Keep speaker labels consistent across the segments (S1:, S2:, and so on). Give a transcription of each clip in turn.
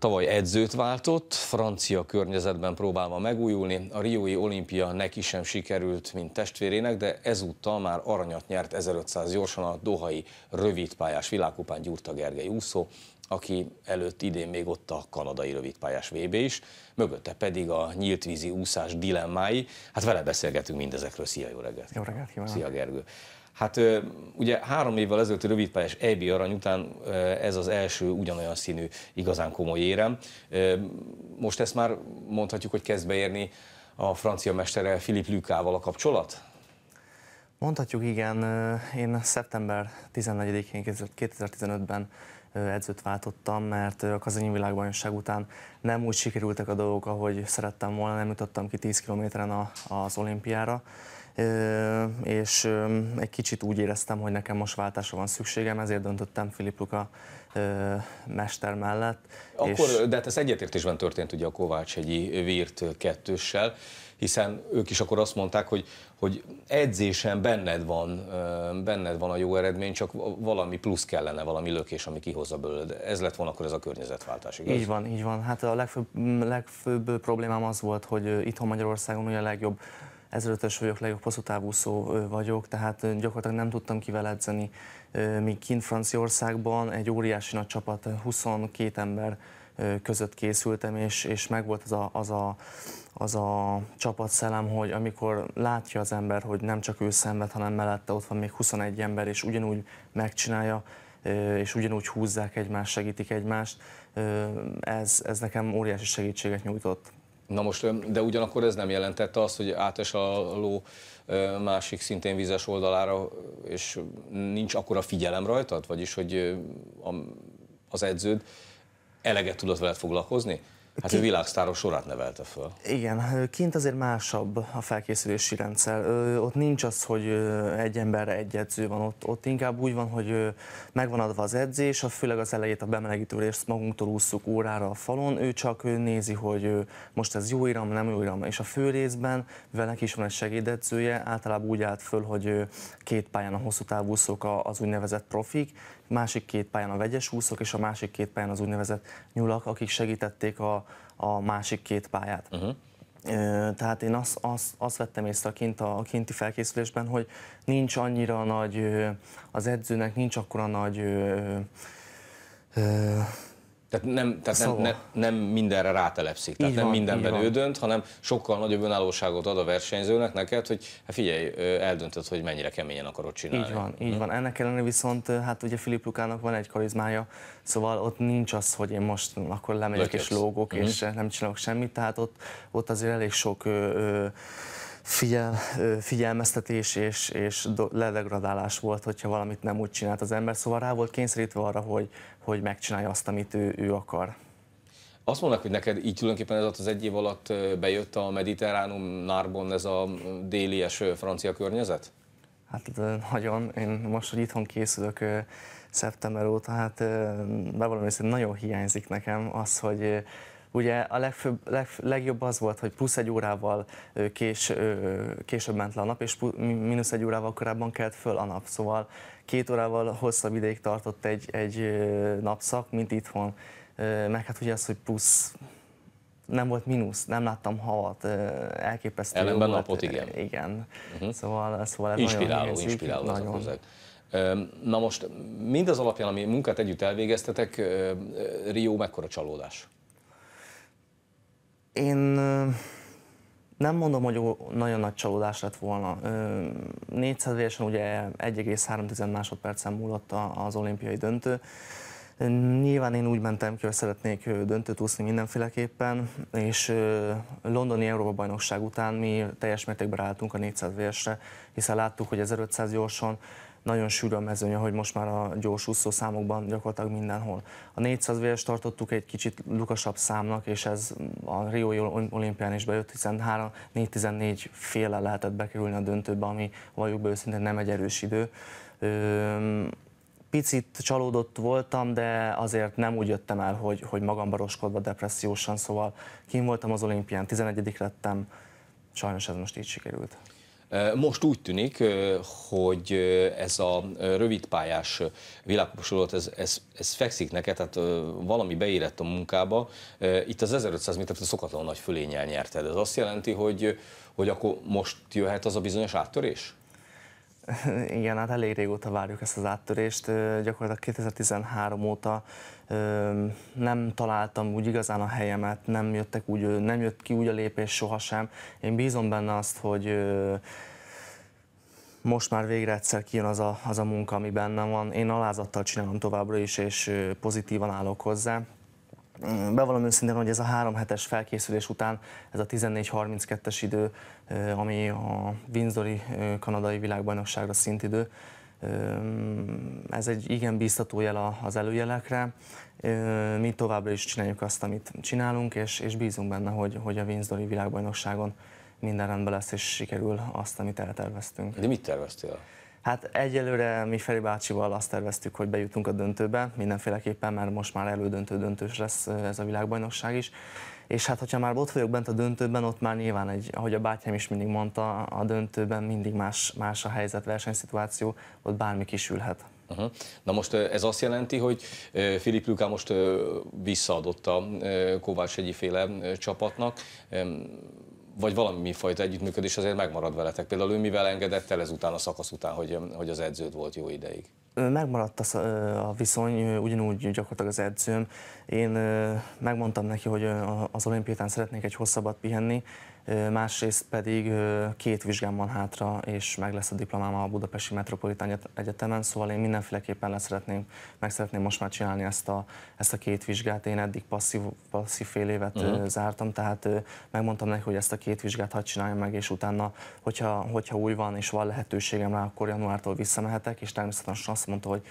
S1: Tavaly edzőt váltott, francia környezetben próbálva megújulni, a Riói olimpia neki sem sikerült, mint testvérének, de ezúttal már aranyat nyert 1500 gyorsan a Dohai rövidpályás világkupán Gyurta Gergely úszó, aki előtt idén még ott a kanadai rövidpályás VB is, mögötte pedig a nyíltvízi úszás dilemmái. Hát vele beszélgetünk mindezekről. Szia, jó reggelt! Jó reggelt kívánok! Szia, Gergő! Hát ugye három évvel ezelőtti rövidpályás EB arany után ez az első ugyanolyan színű, igazán komoly érem. Most ezt már mondhatjuk, hogy kezd beérni a francia mesterrel Philippe Lükával a kapcsolat?
S2: Mondhatjuk igen, én szeptember 14-én 2015-ben edzőt váltottam, mert a kazanyi világbajnokság után nem úgy sikerültek a dolgok, ahogy szerettem volna, nem jutottam ki 10 kilométeren az olimpiára, és egy kicsit úgy éreztem, hogy nekem most váltásra van szükségem, ezért döntöttem Filip Luka mester mellett. Akkor, és... de
S1: hát ez egyetértésben történt ugye a Kovács egy Vírt kettőssel, hiszen ők is akkor azt mondták, hogy, hogy edzésen benned van, benned van a jó eredmény, csak valami plusz kellene, valami lökés, ami kihozza belőled. Ez lett volna akkor ez a környezetváltás, igaz? Így van,
S2: így van. Hát a legfőbb, legfőbb problémám az volt, hogy itthon Magyarországon ugye a legjobb ezelőttes vagyok, legjobb hosszú távúszó vagyok, tehát gyakorlatilag nem tudtam kivel edzeni. Míg kint Franciaországban egy óriási nagy csapat, 22 ember között készültem, és, és megvolt az a, az a, az a csapatszellem, hogy amikor látja az ember, hogy nem csak ő szenved, hanem mellette ott van még 21 ember, és ugyanúgy megcsinálja, és ugyanúgy húzzák egymást, segítik egymást, ez, ez nekem óriási segítséget nyújtott.
S1: Na most, de ugyanakkor ez nem jelentette azt, hogy átes a ló másik szintén vizes oldalára, és nincs akkora figyelem rajtad? Vagyis, hogy az edződ eleget tudott veled foglalkozni? Hát Ki... ő világsztáros sorát nevelte föl.
S2: Igen, hát kint azért másabb a felkészülési rendszer. Ott nincs az, hogy egy emberre egy edző van, ott, ott inkább úgy van, hogy megvan adva az edzés, a főleg az elejét a bemelegítő részt magunktól ússzuk órára a falon, ő csak nézi, hogy most ez jó iram, nem jó iram. És a fő részben, mivel neki is van egy segédedzője, általában úgy állt föl, hogy két pályán a hosszú távúszók az úgynevezett profik, másik két pályán a vegyes úszók, és a másik két pályán az úgynevezett nyulak, akik segítették a, a másik két pályát. Uh-huh. Tehát én azt, azt, azt vettem észre a, kint a, a kinti felkészülésben, hogy nincs annyira nagy, az edzőnek nincs akkora nagy tehát nem, tehát nem, szóval.
S1: ne, nem mindenre rátelepszik, tehát így nem van, mindenben ő dönt, hanem sokkal nagyobb önállóságot ad a versenyzőnek neked, hogy hát figyelj, eldöntöd, hogy mennyire keményen akarod csinálni. Így van,
S2: így mhm. van. Ennek ellenére viszont, hát ugye Filip Lukának van egy karizmája, szóval ott nincs az, hogy én most akkor lemegyek és lógok, uh és mhm. nem csinálok semmit, tehát ott, ott azért elég sok... Ö, ö, figyel, figyelmeztetés és, és ledegradálás volt, hogyha valamit nem úgy csinált az ember, szóval rá volt kényszerítve arra, hogy, hogy megcsinálja azt, amit ő, ő akar.
S1: Azt mondanak, hogy neked így tulajdonképpen ez az egy év alatt bejött a Mediterránum, Narbon, ez a délies francia környezet?
S2: Hát nagyon, én most, hogy itthon készülök szeptember óta, hát bevallom, hogy nagyon hiányzik nekem az, hogy Ugye a legfőbb, leg, legjobb az volt, hogy plusz egy órával kés, később ment le a nap, és mínusz egy órával korábban kelt föl a nap. Szóval két órával hosszabb ideig tartott egy, egy napszak, mint itthon. Meg hát ugye az, hogy plusz nem volt mínusz, nem láttam havat, elképesztő. Ellenben volt. napot, igen. Igen. Uh-huh. Szóval, szóval ez inspiráló, nagyon inspiráló az nagyon.
S1: a Na most mindaz alapján, ami munkát együtt elvégeztetek, Rio mekkora csalódás?
S2: Én nem mondom, hogy nagyon nagy csalódás lett volna. 400 véresen ugye 1,3 másodpercen múlott az olimpiai döntő. Nyilván én úgy mentem ki, hogy szeretnék döntőt úszni mindenféleképpen, és londoni Európa-bajnokság után mi teljes mértékben álltunk a 400 vésre, hiszen láttuk, hogy 1500 gyorsan nagyon sűrű a mezőny, ahogy most már a gyors úszó számokban gyakorlatilag mindenhol. A 400 véres tartottuk egy kicsit lukasabb számnak, és ez a Rio olimpián is bejött, hiszen 414 féle lehetett bekerülni a döntőbe, ami valljuk be őszintén nem egy erős idő. picit csalódott voltam, de azért nem úgy jöttem el, hogy, hogy magam baroskodva depressziósan, szóval kim voltam az olimpián, 11 lettem, sajnos ez most így sikerült.
S1: Most úgy tűnik, hogy ez a rövidpályás világkuposolat, ez, ez, ez fekszik neked, tehát valami beérett a munkába. Itt az 1500 métert a szokatlan nagy fölényel nyerted. Ez azt jelenti, hogy, hogy akkor most jöhet az a bizonyos áttörés?
S2: Igen, hát elég régóta várjuk ezt az áttörést. Gyakorlatilag 2013 óta nem találtam úgy igazán a helyemet, nem, jöttek úgy, nem jött ki úgy a lépés sohasem. Én bízom benne azt, hogy most már végre egyszer kijön az a, az a munka, ami bennem van. Én alázattal csinálom továbbra is, és pozitívan állok hozzá. Mm, bevallom őszintén, hogy ez a három hetes felkészülés után ez a 14.32-es idő, ami a Windsori kanadai világbajnokságra szintidő, ez egy igen bíztató jel az előjelekre. Mi továbbra is csináljuk azt, amit csinálunk, és, és bízunk benne, hogy, hogy a Windsori világbajnokságon minden rendben lesz, és sikerül azt, amit elterveztünk. De mit terveztél? Hát egyelőre mi Feri bácsival azt terveztük, hogy bejutunk a döntőbe, mindenféleképpen, mert most már elődöntő döntős lesz ez a világbajnokság is. És hát, hogyha már ott vagyok bent a döntőben, ott már nyilván, egy, ahogy a bátyám is mindig mondta, a döntőben mindig más, más a helyzet, versenyszituáció, ott bármi kisülhet.
S1: Uh-huh. Na most ez azt jelenti, hogy Filip Luka most visszaadott a Kovács egyiféle csapatnak vagy valami fajta együttműködés azért megmarad veletek? Például ő mivel engedett el ezután a szakasz után, hogy, hogy az edződ volt jó ideig?
S2: Megmaradt a viszony, ugyanúgy gyakorlatilag az edzőm. Én megmondtam neki, hogy az olimpiátán szeretnék egy hosszabbat pihenni, másrészt pedig két vizsgám van hátra, és meg lesz a diplomám a Budapesti Metropolitán Egyetemen, szóval én mindenféleképpen szeretném, meg szeretném most már csinálni ezt a, ezt a két vizsgát. Én eddig passzív, passzív fél évet uh-huh. zártam, tehát megmondtam neki, hogy ezt a két vizsgát hadd csináljam meg, és utána, hogyha, hogyha új van és van lehetőségem rá, akkor januártól visszamehetek, és természetesen azt mondta, hogy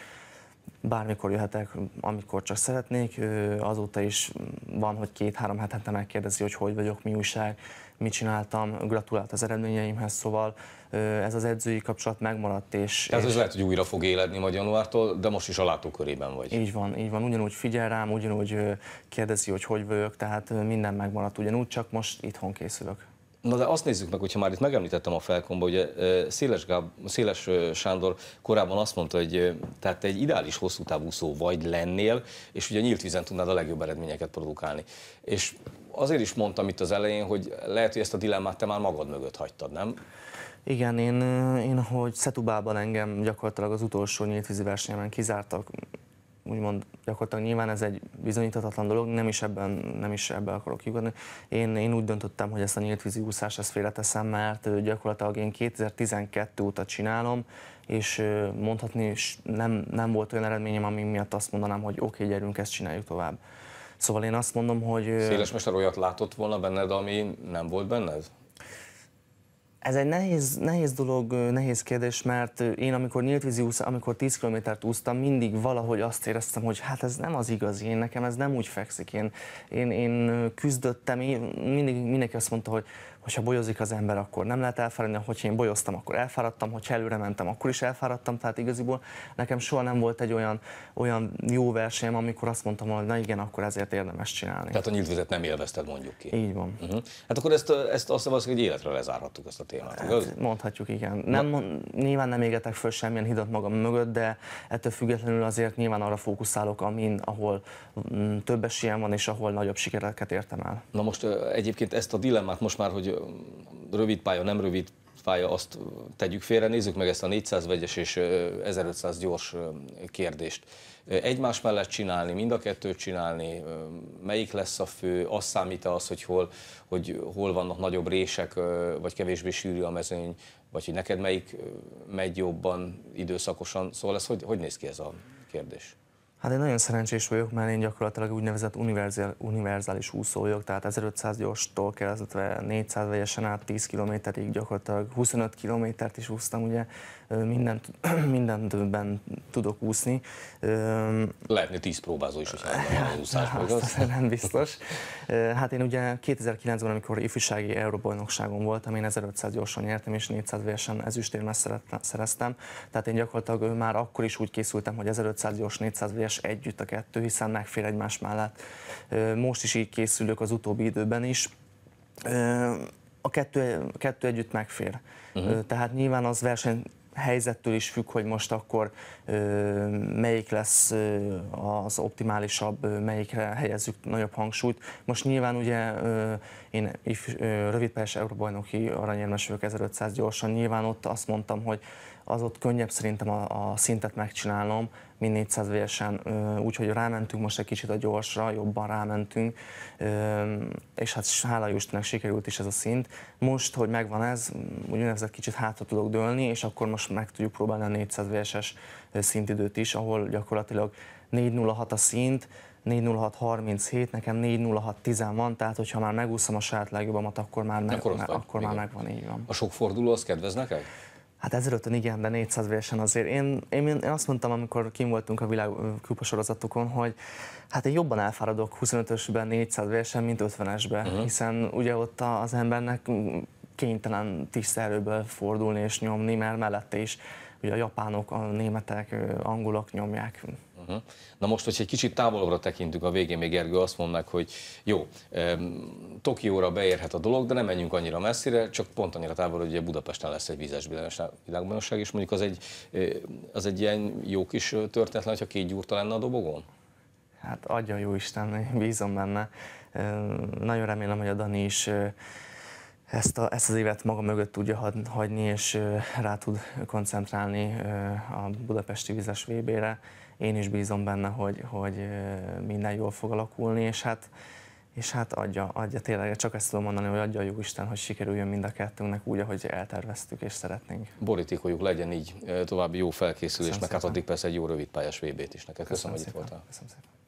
S2: bármikor jöhetek, amikor csak szeretnék. Azóta is van, hogy két-három hetente megkérdezi, hogy hogy vagyok, mi újság, mit csináltam, gratulált az eredményeimhez, szóval ez az edzői kapcsolat megmaradt. És, ez és... lehet, hogy
S1: újra fog éledni majd januártól, de most is a látókörében vagy. Így
S2: van, így van. Ugyanúgy figyel rám, ugyanúgy kérdezi, hogy hogy vagyok, tehát minden megmaradt ugyanúgy, csak most itthon készülök.
S1: Na de azt nézzük meg, hogyha már itt megemlítettem a Felkomba, hogy Széles, Gáb, Széles Sándor korábban azt mondta, hogy tehát egy ideális hosszú távúszó vagy lennél, és ugye nyílt vízen tudnád a legjobb eredményeket produkálni. És azért is mondtam itt az elején, hogy lehet, hogy ezt a dilemmát te már magad mögött hagytad,
S2: nem? Igen, én, én hogy Szetubában engem gyakorlatilag az utolsó nyílt vízi versenyemen kizártak, úgymond gyakorlatilag nyilván ez egy bizonyíthatatlan dolog, nem is ebben, nem is ebben akarok kiugodni. Én, én úgy döntöttem, hogy ezt a nyílt vízi úszás ezt félreteszem, mert gyakorlatilag én 2012 óta csinálom, és mondhatni nem, nem volt olyan eredményem, ami miatt azt mondanám, hogy oké, okay, gyerünk, ezt csináljuk tovább. Szóval én azt mondom, hogy... Széles
S1: mester olyat látott volna benned, ami nem volt benned?
S2: Ez egy nehéz, nehéz dolog, nehéz kérdés, mert én amikor nyílt vízi úsz, amikor 10 kilométert úsztam, mindig valahogy azt éreztem, hogy hát ez nem az igazi, én nekem ez nem úgy fekszik. Én, én, én küzdöttem, én mindig, mindenki azt mondta, hogy hogyha bolyozik az ember, akkor nem lehet elfáradni, hogyha én bolyoztam, akkor elfáradtam, hogyha előre mentem, akkor is elfáradtam, tehát igaziból nekem soha nem volt egy olyan, olyan jó versenyem, amikor azt mondtam, hogy na igen, akkor ezért érdemes csinálni. Tehát a nyílt
S1: vizet nem élvezted, mondjuk ki. Így van. Uh-huh. Hát akkor ezt, ezt azt hiszem, hogy életre lezárhattuk ezt a témát. Hát, igaz?
S2: mondhatjuk, igen. Nem, nyilván nem égetek föl semmilyen hidat magam mögött, de ettől függetlenül azért nyilván arra fókuszálok, amin, ahol mm, több esélyem van, és ahol nagyobb sikereket értem el.
S1: Na most egyébként ezt a dilemmát most már, hogy rövid pálya, nem rövid pálya, azt tegyük félre. Nézzük meg ezt a 400 vegyes és 1500 gyors kérdést. Egymás mellett csinálni, mind a kettőt csinálni, melyik lesz a fő, az számít -e az, hogy hol, hogy hol vannak nagyobb rések, vagy kevésbé sűrű a mezőny, vagy hogy neked melyik megy jobban időszakosan. Szóval ez hogy, hogy néz ki ez a kérdés?
S2: Hát én nagyon szerencsés vagyok, mert én gyakorlatilag úgynevezett univerzál, univerzális vagyok, tehát 1500 gyorstól kezdve 400 vegyesen át 10 kilométerig gyakorlatilag 25 kilométert is úsztam, ugye mindent, mindentben tudok úszni.
S1: Lehetne tíz próbázó is, hogy az úszás nem
S2: biztos. Hát én ugye 2009-ben, amikor ifjúsági Európa-bajnokságon voltam, én 1500 gyorsan nyertem, és 400 versen ezüstérmes szereztem. Tehát én gyakorlatilag már akkor is úgy készültem, hogy 1500 gyors, 400 vers együtt a kettő, hiszen megfér egymás mellett. Most is így készülök az utóbbi időben is a kettő, a kettő együtt megfér. Uh-huh. Tehát nyilván az verseny helyzettől is függ, hogy most akkor melyik lesz az optimálisabb, melyikre helyezzük nagyobb hangsúlyt. Most nyilván ugye én Európa-bajnoki aranyérmes vagyok 1500 gyorsan, nyilván ott azt mondtam, hogy az ott könnyebb szerintem a, a szintet megcsinálnom, mint 400 vérsen. Úgyhogy rámentünk most egy kicsit a gyorsra, jobban rámentünk, és hát hála Istennek sikerült is ez a szint. Most, hogy megvan ez, úgynevezett kicsit hátra tudok dőlni, és akkor most meg tudjuk próbálni a 400 vérses szintidőt is, ahol gyakorlatilag 4.06 a szint, 37 nekem 10 van, tehát hogyha már megúszom a saját legjobbamat, akkor már, meg, akkor, már, akkor már megvan, így van. A sok
S1: forduló az kedvez neked?
S2: Hát 1500 igen, de 400 versen azért. Én, én, én azt mondtam, amikor kim voltunk a világ sorozatokon, hogy hát én jobban elfáradok 25-ösben 400 versen, mint 50-esben, uh-huh. Mhm. hiszen ugye ott az embernek kénytelen tiszta erőből fordulni és nyomni, mert mellette is ugye a japánok, a németek, angolok nyomják.
S1: Uh-huh. Na most, hogy egy kicsit távolabbra tekintünk, a végén még Ergő azt mondnak, hogy jó, Tokióra beérhet a dolog, de nem menjünk annyira messzire, csak pont annyira távol, hogy ugye Budapesten lesz egy vízes világbajnokság, és mondjuk az egy, az egy ilyen jó kis történetlen, hogyha két gyúrta lenne a dobogon?
S2: Hát adja jó Isten, bízom benne. Nagyon remélem, hogy a Dani is ezt, a, ezt az évet maga mögött tudja hagyni, és rá tud koncentrálni a budapesti vizes VB-re. Én is bízom benne, hogy, hogy minden jól fog alakulni, és hát, és hát adja, adja tényleg, csak ezt tudom mondani, hogy adja a Jóisten, hogy sikerüljön mind a kettőnknek úgy, ahogy elterveztük és szeretnénk.
S1: Borítékoljuk legyen így további jó felkészülés, meg hát addig persze egy jó pályás VB-t is neked. Köszönöm, Köszönöm hogy itt voltál.
S2: Köszönöm szépen.